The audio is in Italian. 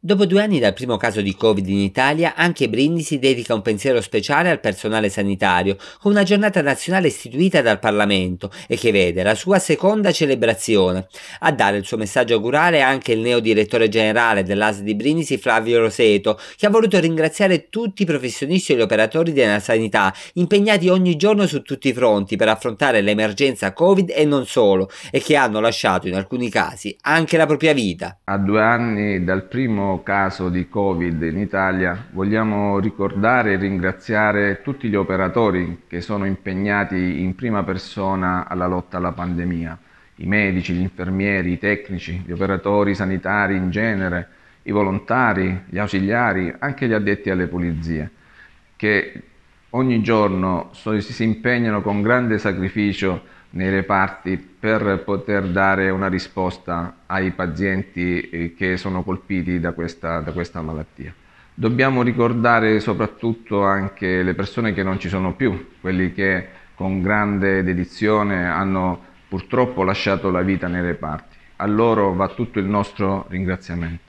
Dopo due anni dal primo caso di Covid in Italia, anche Brindisi dedica un pensiero speciale al personale sanitario, con una giornata nazionale istituita dal Parlamento e che vede la sua seconda celebrazione. A dare il suo messaggio augurale anche il neo direttore generale dell'AS di Brindisi Flavio Roseto, che ha voluto ringraziare tutti i professionisti e gli operatori della sanità, impegnati ogni giorno su tutti i fronti per affrontare l'emergenza Covid e non solo, e che hanno lasciato in alcuni casi anche la propria vita. A due anni dal primo caso di Covid in Italia, vogliamo ricordare e ringraziare tutti gli operatori che sono impegnati in prima persona alla lotta alla pandemia, i medici, gli infermieri, i tecnici, gli operatori sanitari in genere, i volontari, gli ausiliari, anche gli addetti alle pulizie, che Ogni giorno so- si impegnano con grande sacrificio nei reparti per poter dare una risposta ai pazienti eh, che sono colpiti da questa, da questa malattia. Dobbiamo ricordare soprattutto anche le persone che non ci sono più, quelli che con grande dedizione hanno purtroppo lasciato la vita nei reparti. A loro va tutto il nostro ringraziamento.